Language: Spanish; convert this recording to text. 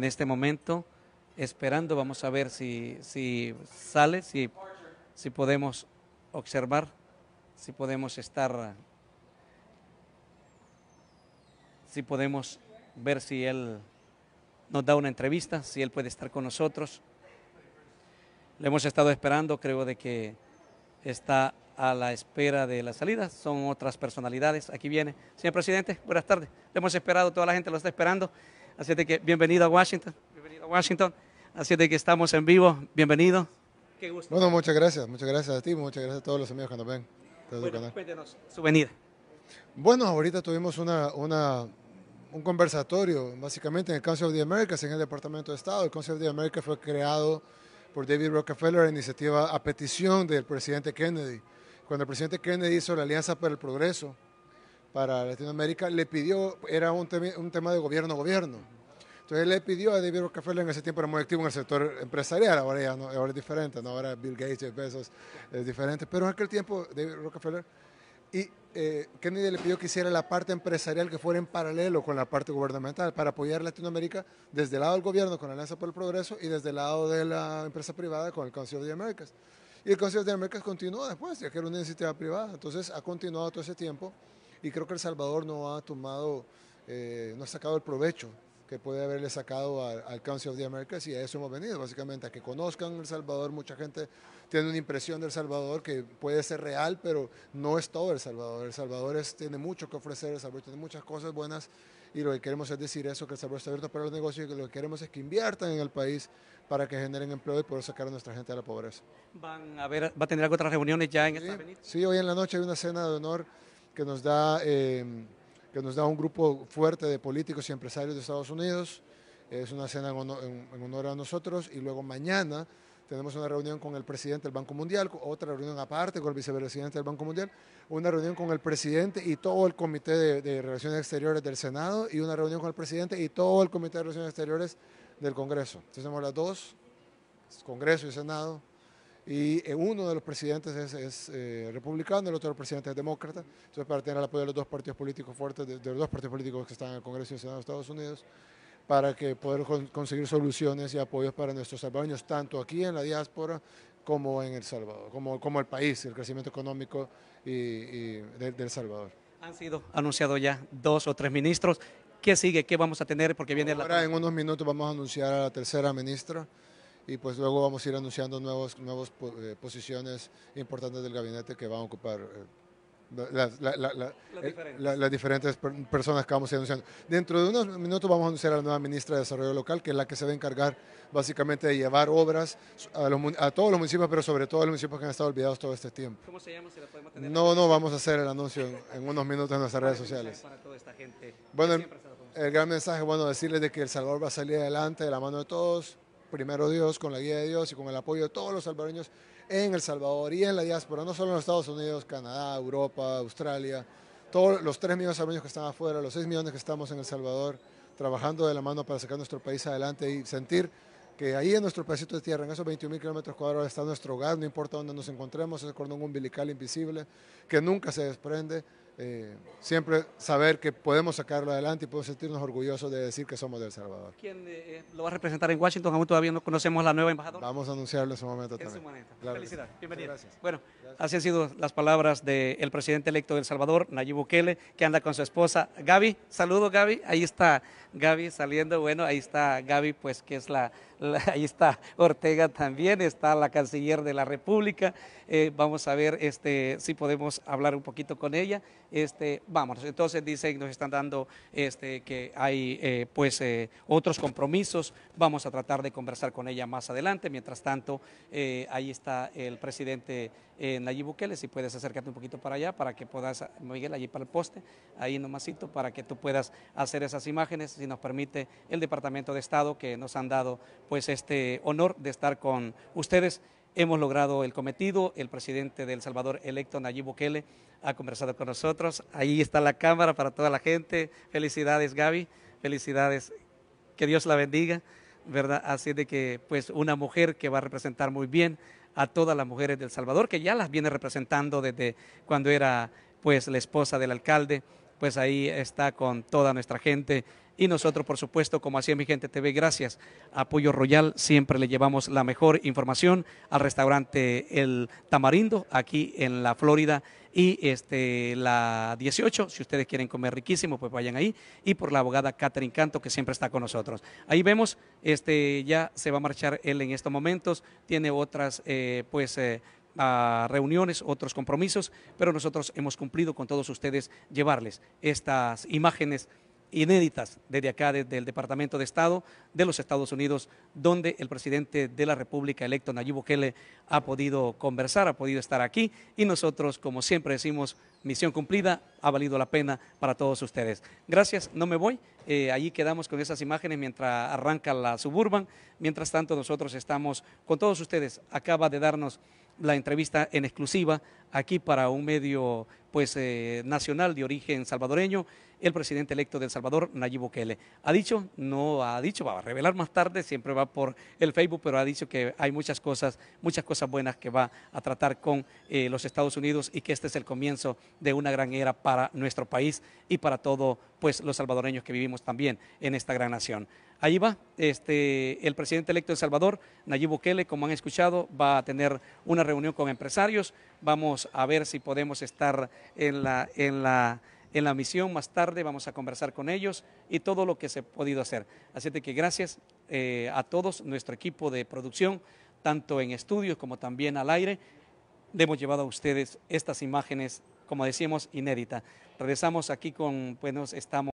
en este momento, esperando, vamos a ver si, si sale, si, si podemos observar, si podemos estar, si podemos ver si él nos da una entrevista, si él puede estar con nosotros. Le hemos estado esperando, creo de que está a la espera de la salida, son otras personalidades. Aquí viene. Señor presidente, buenas tardes. Le hemos esperado, toda la gente lo está esperando. Así de que bienvenido a Washington. Bienvenido a Washington. Así de que estamos en vivo. Bienvenido. Qué gusto. Bueno, muchas gracias. Muchas gracias a ti. Muchas gracias a todos los amigos que nos ven. Bueno, cuéntenos su venida. Bueno, ahorita tuvimos una, una, un conversatorio, básicamente en el Council of the Americas, en el Departamento de Estado. El Council of the Americas fue creado por David Rockefeller en iniciativa a petición del presidente Kennedy. Cuando el presidente Kennedy hizo la Alianza para el Progreso, para Latinoamérica, le pidió, era un, tema de gobierno-gobierno. Entonces le pidió a David Rockefeller en ese tiempo era muy activo en el sector empresarial, ahora ya no, ahora es diferente, ahora Bill Gates, es diferente, pero en aquel tiempo David Rockefeller y eh, Kennedy le pidió que hiciera la parte empresarial que fuera en paralelo con la parte gubernamental para apoyar Latinoamérica desde el lado del gobierno con la Alianza por el Progreso y desde el lado de la empresa privada con el Consejo de Américas Y el Consejo de Américas continuó después, ya que era una iniciativa privada. Entonces ha continuado todo ese tiempo y creo que El Salvador no ha tomado, eh, no ha sacado el provecho que puede haberle sacado al, Council of the Americas y a eso hemos venido, básicamente, a que conozcan El Salvador. Mucha gente tiene una impresión del Salvador que puede ser real, pero no es todo El Salvador. El Salvador es, tiene mucho que ofrecer, El Salvador tiene muchas cosas buenas y lo que queremos es decir eso, que El Salvador está abierto para los negocios y que lo que queremos es que inviertan en el país para que generen empleo y poder sacar a nuestra gente de la pobreza. ¿Van a ver, va a tener otras reuniones ya en sí, esta Sí, hoy en la noche hay una cena de honor que nos da, eh, que nos da un grupo fuerte de políticos y empresarios de Estados Unidos. Es una cena en honor, a nosotros y luego mañana tenemos una reunión con el presidente del Banco Mundial, otra reunión aparte con el vicepresidente del Banco Mundial, una reunión con el presidente y todo el comité de, de, Relaciones Exteriores del Senado y una reunión con el presidente y todo el comité de Relaciones Exteriores del Congreso. Entonces tenemos las dos, Congreso y Senado, y eh, uno de los presidentes es, eh, republicano, el otro presidente es demócrata, entonces para tener el apoyo de los dos partidos políticos fuertes, de, los dos partidos políticos que están en el Congreso y el Senado de Estados Unidos, para que poder conseguir soluciones y apoyos para nuestros salvadoreños, tanto aquí en la diáspora como en El Salvador, como, como el país, el crecimiento económico y, del de, Salvador. Han sido anunciados ya dos o tres ministros. ¿Qué sigue? ¿Qué vamos a tener? Porque viene Ahora, en unos minutos vamos a anunciar a la tercera ministra y pues luego vamos a ir anunciando nuevas nuevos, eh, posiciones importantes del gabinete que van a ocupar. Eh, eh, las, diferentes. diferentes. personas que vamos a ir anunciando. Dentro de unos minutos vamos a anunciar a la nueva ministra de Desarrollo Local, que es la que se va a encargar básicamente de llevar obras a, los, a todos los municipios, pero sobre todo a los municipios que han estado olvidados todo este tiempo. ¿Cómo se llama? ¿Se la podemos tener? No, no, vamos a hacer el anuncio en, unos minutos en nuestras redes sociales. Bueno, el, gran mensaje, bueno, decirles de que El Salvador va a salir adelante de la mano de todos primero Dios, con la guía de Dios y con el apoyo de todos los salvadoreños en El Salvador y en la diáspora, no solo en los Estados Unidos, Canadá, Europa, Australia, todos los 3 millones de salvadoreños que están afuera, los 6 millones que estamos en El Salvador, trabajando de la mano para sacar nuestro país adelante y sentir que ahí en nuestro pedacito de tierra, en esos mil kilómetros cuadrados, está nuestro hogar, no importa dónde nos encontremos, el cordón umbilical invisible que nunca se desprende eh, siempre saber que podemos sacarlo adelante y podemos sentirnos orgullosos de decir que somos de El Salvador. ¿Quién eh, lo va a representar en Washington? Aún todavía no conocemos la nueva embajadora. Vamos a anunciarlo en su momento en Su momento. Felicidades. Bienvenido. Gracias. Bueno, así han sido las palabras del presidente electo de El Salvador, Nayib Bukele, que anda con su esposa Gaby. Saludos, Gaby. Ahí está Gaby saliendo. Bueno, ahí está Gaby, pues que es la, ahí está Ortega también, está la canciller de la República. Eh, vamos a ver este, si podemos hablar un poquito con ella. Este, vámonos. Entonces dicen, nos están dando este, que hay eh, pues eh, otros compromisos. Vamos a tratar de conversar con ella más adelante. Mientras tanto, ahí está el presidente. En Nayib Bukele, si puedes acercarte un poquito para allá para que puedas, Miguel, allí para el poste, ahí nomasito, para que tú puedas hacer esas imágenes, si nos permite el Departamento de Estado que nos han dado pues este honor de estar con ustedes. Hemos logrado el cometido, el presidente del Salvador electo, Nayib Bukele, ha conversado con nosotros. Ahí está la cámara para toda la gente. Felicidades, Gaby. Felicidades. Que Dios la bendiga. Así de que, pues, una mujer que va a representar muy bien a todas las mujeres del Salvador, que ya las viene representando desde cuando era, pues, la esposa del alcalde, pues ahí está con toda nuestra gente y nosotros, por supuesto, como hacía mi gente TV, gracias. Apoyo Royal, siempre le llevamos la mejor información al restaurante El Tamarindo, aquí en la Florida y este, la 18, si ustedes quieren comer riquísimo, pues vayan ahí, y por la abogada Catherine Canto, que siempre está con nosotros. Ahí vemos, este, ya se va a marchar él en estos momentos, tiene otras, eh, pues... Eh, reuniones, otros compromisos, pero nosotros hemos cumplido con todos ustedes llevarles estas imágenes inéditas desde acá, desde el Departamento de Estado de los Estados Unidos, donde el presidente de la República electo, Nayib Bukele, ha podido conversar, ha podido estar aquí y nosotros, como siempre decimos, misión cumplida, ha valido la pena para todos ustedes. Gracias, no me voy. Eh, allí quedamos con esas imágenes mientras arranca la suburban. Mientras tanto, nosotros estamos con todos ustedes. Acaba de darnos la entrevista en exclusiva aquí para un medio pues, eh, nacional de origen salvadoreño el presidente electo de El Salvador, Nayib Bukele. Ha dicho, no ha dicho, va a revelar más tarde, siempre va por el Facebook, pero ha dicho que hay muchas cosas, muchas cosas buenas que va a tratar con eh, los Estados Unidos y que este es el comienzo de una gran era para nuestro país y para todos pues los salvadoreños que vivimos también en esta gran nación. Ahí va este, el presidente electo de El Salvador, Nayib Bukele, como han escuchado, va a tener una reunión con empresarios. Vamos a ver si podemos estar en la, en la en la misión. Más tarde vamos a conversar con ellos y todo lo que se ha podido hacer. Así que gracias eh, a todos, nuestro equipo de producción, tanto en estudios como también al aire. Le hemos llevado a ustedes estas imágenes, como decíamos, inéditas. Regresamos aquí con, pues, nos estamos...